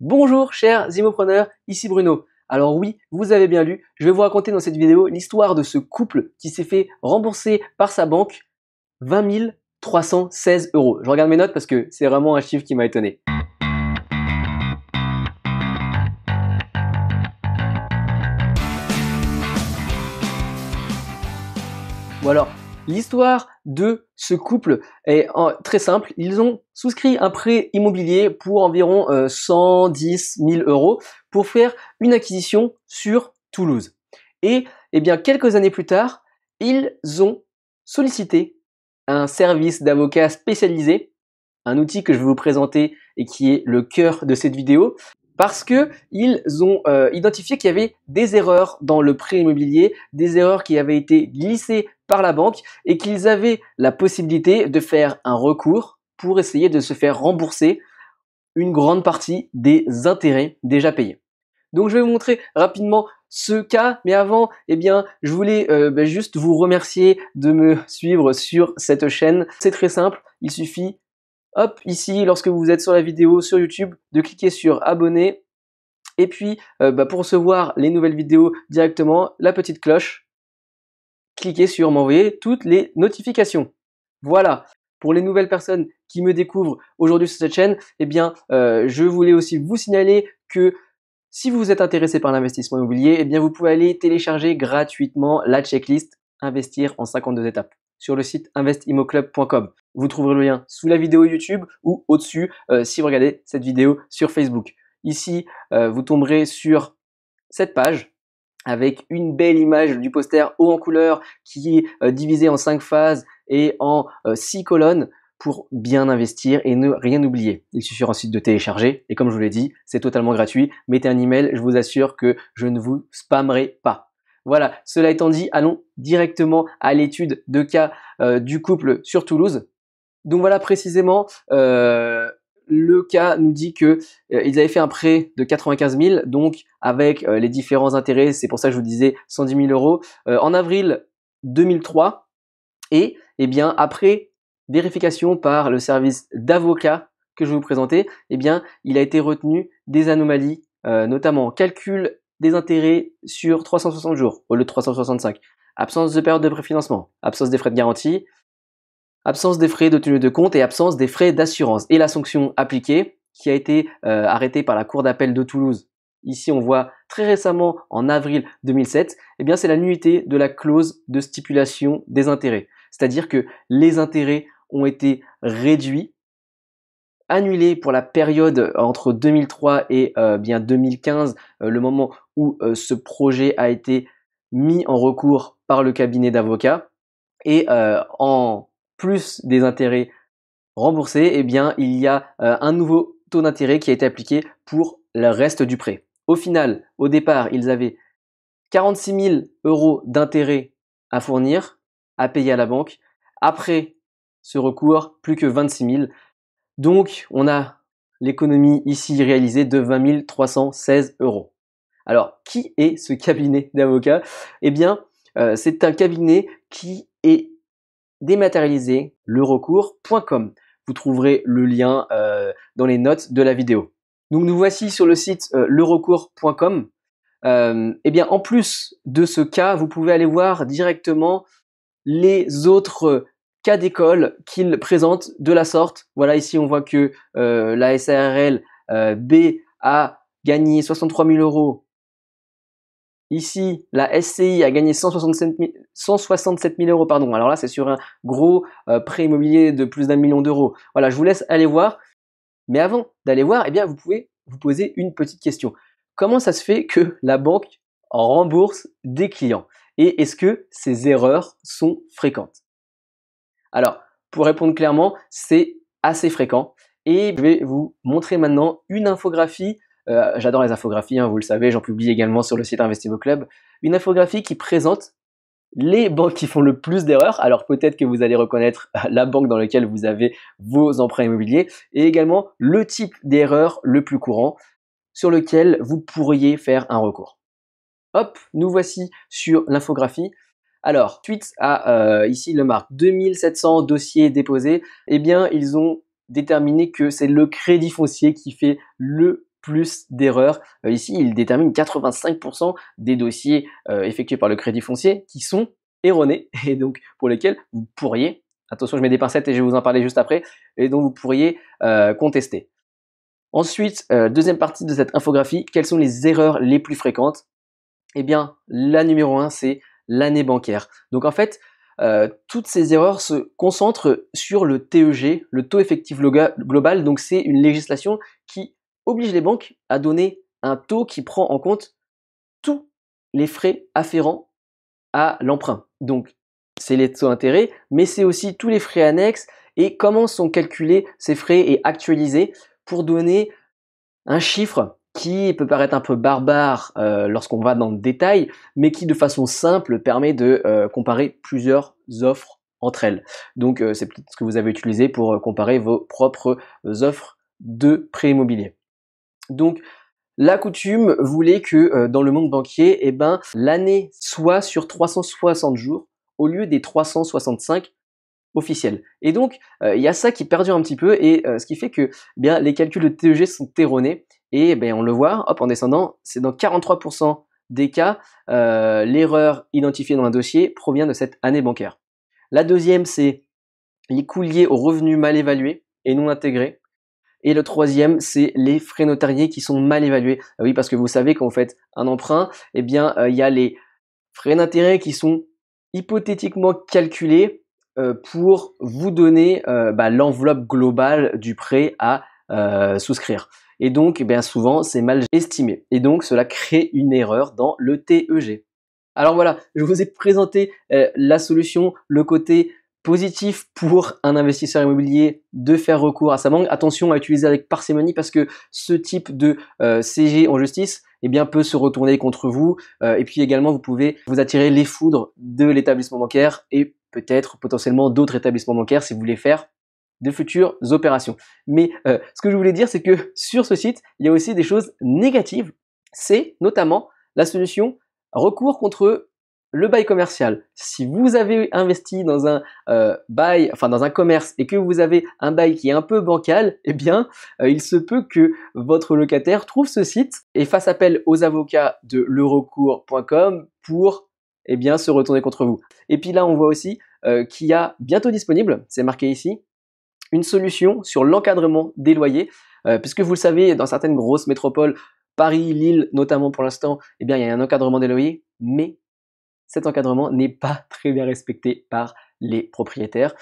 Bonjour chers immopreneurs, ici Bruno. Alors oui, vous avez bien lu, je vais vous raconter dans cette vidéo l'histoire de ce couple qui s'est fait rembourser par sa banque 20 316 euros. Je regarde mes notes parce que c'est vraiment un chiffre qui m'a étonné. Ou alors, L'histoire de ce couple est très simple. Ils ont souscrit un prêt immobilier pour environ 110 euh, 000 euros pour faire une acquisition sur Toulouse. Et eh bien, quelques années plus tard, ils ont sollicité un service d'avocat spécialisé, un outil que je vais vous présenter et qui est le cœur de cette vidéo, parce que ils ont euh, identifié qu'il y avait des erreurs dans le prêt immobilier, des erreurs qui avaient été glissées par la banque et qu'ils avaient la possibilité de faire un recours pour essayer de se faire rembourser une grande partie des intérêts déjà payés. Donc je vais vous montrer rapidement ce cas, mais avant, eh bien, je voulais euh, ben, juste vous remercier de me suivre sur cette chaîne. C'est très simple, il suffit hop, ici, lorsque vous êtes sur la vidéo sur YouTube, de cliquer sur abonner. Et puis, euh, bah, pour recevoir les nouvelles vidéos directement, la petite cloche, cliquez sur m'envoyer toutes les notifications. Voilà. Pour les nouvelles personnes qui me découvrent aujourd'hui sur cette chaîne, eh bien, euh, je voulais aussi vous signaler que si vous êtes intéressé par l'investissement immobilier, eh bien, vous pouvez aller télécharger gratuitement la checklist Investir en 52 étapes sur le site investimoclub.com vous trouverez le lien sous la vidéo YouTube ou au-dessus euh, si vous regardez cette vidéo sur Facebook. Ici, euh, vous tomberez sur cette page avec une belle image du poster haut en couleur qui est euh, divisée divisé en 5 phases et en 6 colonnes pour bien investir et ne rien oublier. Il suffit ensuite de télécharger et comme je vous l'ai dit, c'est totalement gratuit. Mettez un email, je vous assure que je ne vous spammerai pas. Voilà, cela étant dit, allons directement à l'étude de cas du couple sur Toulouse. Donc voilà précisément, euh, le cas nous dit que euh, ils avaient fait un prêt de 95 000, donc avec euh, les différents intérêts, c'est pour ça que je vous disais 110 000 euros, en avril 2003, et eh bien après vérification par le service d'avocat que je vais vous présenter, eh bien il a été retenu des anomalies, notamment calcul des intérêts sur 360 jours au lieu de 365, absence de période de préfinancement, absence des frais de garantie, absence des frais de tenue de compte et absence des frais d'assurance. Et la sanction appliquée, qui a été euh, arrêtée par la Cour d'appel de Toulouse, ici on voit très récemment en avril 2007, eh bien c'est la de la clause de stipulation des intérêts. C'est-à-dire que les intérêts ont été réduits annulés pour la période euh, entre 2003 et euh, bien 2015, le moment où ce projet a été mis en recours par le cabinet d'avocats. Et en plus des intérêts remboursés, eh bien, il y a euh, un nouveau taux d'intérêt qui a été appliqué pour le reste du prêt. Au final, au départ, ils avaient 46 000 euros d'intérêt à fournir, à payer à la banque. Après ce recours, plus que 26 000. Donc, on a l'économie ici réalisée de 20 316 euros. Alors, qui est ce cabinet d'avocats Eh bien, euh, c'est un cabinet qui est dématérialiser le recours.com. Vous trouverez le lien euh, dans les notes de la vidéo. Donc nous voici sur le site le euh, lerecours.com. Euh, eh bien, en plus de ce cas, vous pouvez aller voir directement les autres cas d'école qu'il présente de la sorte. Voilà, ici on voit que la SARL B a gagné 63 000 euros Ici, la SCI a gagné 167 000, euros. Pardon. Alors là, c'est sur un gros euh, prêt immobilier de plus d'un million d'euros. Voilà, je vous laisse aller voir. Mais avant d'aller voir, eh bien, vous pouvez vous poser une petite question. Comment ça se fait que la banque rembourse des clients Et est-ce que ces erreurs sont fréquentes Alors, pour répondre clairement, c'est assez fréquent. Et je vais vous montrer maintenant une infographie euh, j'adore les infographies, hein, vous le savez, j'en publie également sur le site Investivo Club. Une infographie qui présente les banques qui font le plus d'erreurs. Alors peut-être que vous allez reconnaître la banque dans laquelle vous avez vos emprunts immobiliers et également le type d'erreur le plus courant sur lequel vous pourriez faire un recours. Hop, nous voici sur l'infographie. Alors, suite à euh, ici le marque 2700 dossiers déposés, eh bien ils ont déterminé que c'est le crédit foncier qui fait le plus d'erreurs. Euh, ici, il détermine 85% des dossiers euh, effectués par le crédit foncier qui sont erronés et donc pour lesquels vous pourriez, attention je mets des pincettes et je vais vous en parler juste après, et donc vous pourriez euh, contester. Ensuite, deuxième partie de cette infographie, quelles sont les erreurs les plus fréquentes Eh bien, la numéro 1, c'est l'année bancaire. Donc en fait, toutes ces erreurs se concentrent sur le TEG, le taux effectif global. Donc c'est une législation qui oblige les banques à donner un taux qui prend en compte tous les frais afférents à l'emprunt. Donc, c'est les taux d'intérêt, mais c'est aussi tous les frais annexes et comment sont calculés ces frais et actualisés pour donner un chiffre qui peut paraître un peu barbare euh, lorsqu'on va dans le détail, mais qui de façon simple permet de euh, comparer plusieurs offres entre elles. Donc euh, c'est peut-être ce que vous avez utilisé pour comparer vos propres offres de prêt immobilier. Donc, la coutume voulait que euh, dans le monde banquier, eh ben, l'année soit sur 360 jours au lieu des 365 officiels. Et donc, euh, il y a ça qui perdure un petit peu et euh, ce qui fait que eh bien, les calculs de TEG sont erronés. Et eh ben, on le voit, hop, en descendant, c'est dans 43% des cas, l'erreur identifiée dans un dossier provient de cette année bancaire. La deuxième, c'est les coûts liés aux revenus mal évalués et non intégrés. Et le troisième, c'est les frais notariés qui sont mal évalués. Ah oui, parce que vous savez, quand vous faites un emprunt, eh bien, euh, il y a les frais d'intérêt qui sont hypothétiquement calculés euh, pour vous donner euh, bah, l'enveloppe globale du prêt à souscrire. Et donc, eh souvent, c'est mal estimé. Et donc, cela crée une erreur dans le TEG. Alors voilà, je vous ai présenté la solution, le côté positif pour un investisseur immobilier de faire recours à sa banque. Attention à utiliser avec parcimonie parce que ce type de euh, CG en justice eh bien, peut se retourner contre vous. Euh, et puis également, vous pouvez vous attirer les foudres de l'établissement bancaire et peut-être potentiellement d'autres établissements bancaires si vous voulez faire de futures opérations. Mais euh, ce que je voulais dire, c'est que sur ce site, il y a aussi des choses négatives. C'est notamment la solution recours contre le bail commercial. Si vous avez investi dans un euh, bail, enfin dans un commerce et que vous avez un bail qui est un peu bancal, eh bien, euh, il se peut que votre locataire trouve ce site et fasse appel aux avocats de lerecours.com pour eh bien, se retourner contre vous. Et puis là, on voit aussi euh, qu'il y a bientôt disponible, c'est marqué ici, une solution sur l'encadrement des loyers, puisque vous le savez, dans certaines grosses métropoles, Paris, Lille notamment pour l'instant, eh bien, il y a un encadrement des loyers, mais cet encadrement n'est pas très bien respecté par les propriétaires.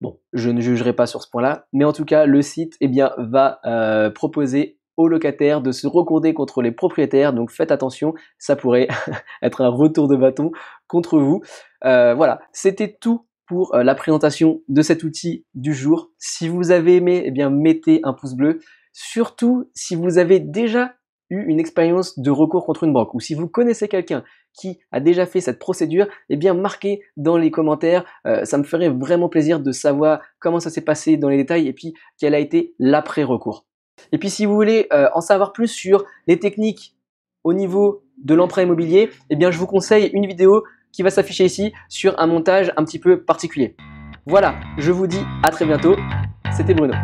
Bon, je ne jugerai pas sur ce point-là, mais en tout cas, le site eh bien, va euh, proposer aux locataires de se recourder contre les propriétaires, donc faites attention, ça pourrait être un retour de bâton contre vous. Euh, voilà, c'était tout pour euh, la présentation de cet outil du jour. Si vous avez aimé, eh bien mettez un pouce bleu. Surtout si vous avez déjà une expérience de recours contre une banque ou si vous connaissez quelqu'un qui a déjà fait cette procédure, et eh bien marquez dans les commentaires. Euh, ça me ferait vraiment plaisir de savoir comment ça s'est passé dans les détails et puis quel a été l'après-recours. Et puis si vous voulez euh, en savoir plus sur les techniques au niveau de l'emprunt immobilier, eh bien je vous conseille une vidéo qui va s'afficher ici sur un montage un petit peu particulier. Voilà, je vous dis à très bientôt. C'était Bruno.